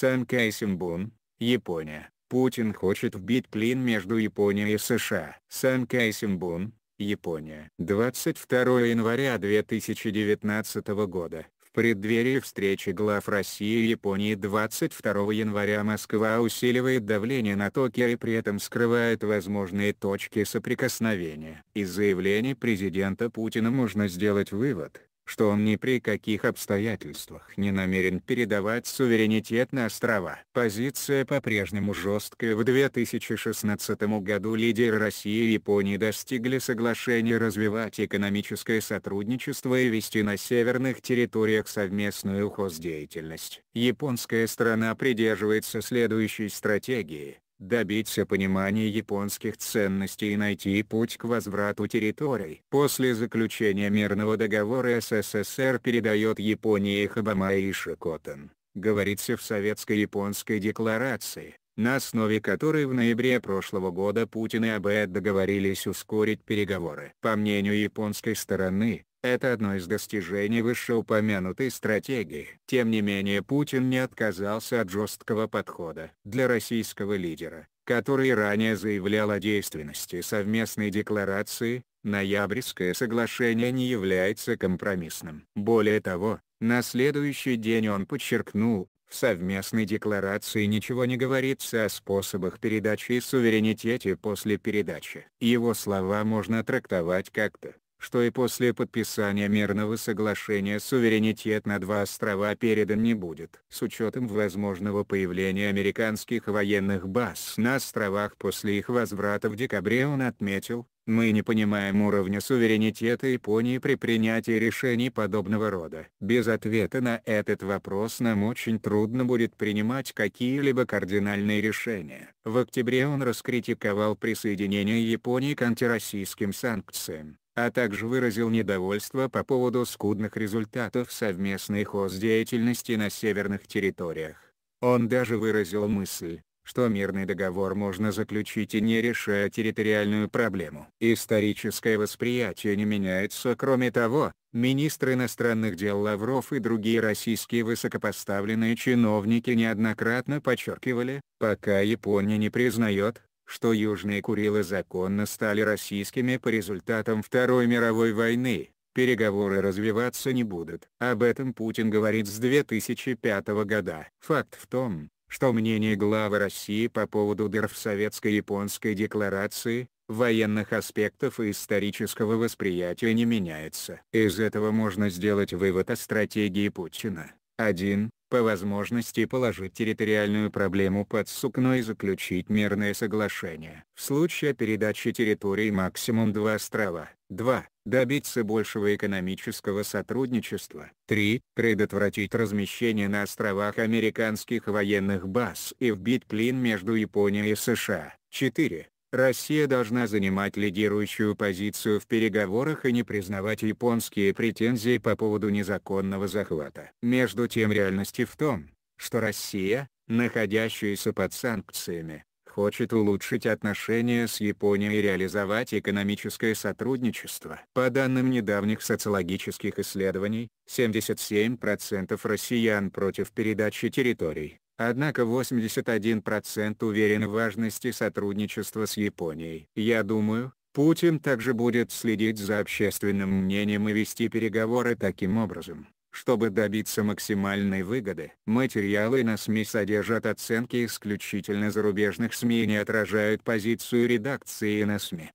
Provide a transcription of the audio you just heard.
Санкай Симбун, Япония. Путин хочет вбить клин между Японией и США. Санкай Симбун, Япония. 22 января 2019 года. В преддверии встречи глав России и Японии 22 января Москва усиливает давление на Токио и при этом скрывает возможные точки соприкосновения. Из заявлений президента Путина можно сделать вывод, что он ни при каких обстоятельствах не намерен передавать суверенитет на острова. Позиция по-прежнему жесткая. В 2016 году лидеры России и Японии достигли соглашения развивать экономическое сотрудничество и вести на северных территориях совместную хоздеятельность. Японская сторона придерживается следующей стратегии добиться понимания японских ценностей и найти путь к возврату территорий. После заключения мирного договора СССР передает Японии Хабама и Шикотен, говорится в Советско-японской декларации, на основе которой в ноябре прошлого года Путин и Абе договорились ускорить переговоры. По мнению японской стороны, это одно из достижений вышеупомянутой стратегии. Тем не менее Путин не отказался от жесткого подхода. Для российского лидера, который ранее заявлял о действенности совместной декларации, ноябрьское соглашение не является компромиссным. Более того, на следующий день он подчеркнул, в совместной декларации ничего не говорится о способах передачи и суверенитете после передачи. Его слова можно трактовать как-то что и после подписания мирного соглашения суверенитет на два острова передан не будет. С учетом возможного появления американских военных баз на островах после их возврата в декабре он отметил, мы не понимаем уровня суверенитета Японии при принятии решений подобного рода. Без ответа на этот вопрос нам очень трудно будет принимать какие-либо кардинальные решения. В октябре он раскритиковал присоединение Японии к антироссийским санкциям а также выразил недовольство по поводу скудных результатов совместной хоздеятельности на северных территориях. Он даже выразил мысль, что мирный договор можно заключить и не решая территориальную проблему. Историческое восприятие не меняется кроме того, министр иностранных дел Лавров и другие российские высокопоставленные чиновники неоднократно подчеркивали, пока Япония не признает, что Южные Курилы законно стали российскими по результатам Второй мировой войны, переговоры развиваться не будут. Об этом Путин говорит с 2005 года. Факт в том, что мнение главы России по поводу дыр в советско-японской декларации, военных аспектов и исторического восприятия не меняется. Из этого можно сделать вывод о стратегии Путина. 1 по возможности положить территориальную проблему под сукно и заключить мирное соглашение. В случае передачи территории максимум два острова. 2. Добиться большего экономического сотрудничества. 3. Предотвратить размещение на островах американских военных баз и вбить клин между Японией и США. 4. Россия должна занимать лидирующую позицию в переговорах и не признавать японские претензии по поводу незаконного захвата. Между тем реальность в том, что Россия, находящаяся под санкциями, хочет улучшить отношения с Японией и реализовать экономическое сотрудничество. По данным недавних социологических исследований, 77% россиян против передачи территорий, Однако 81% уверен в важности сотрудничества с Японией. Я думаю, Путин также будет следить за общественным мнением и вести переговоры таким образом, чтобы добиться максимальной выгоды. Материалы на СМИ содержат оценки исключительно зарубежных СМИ и не отражают позицию редакции на СМИ.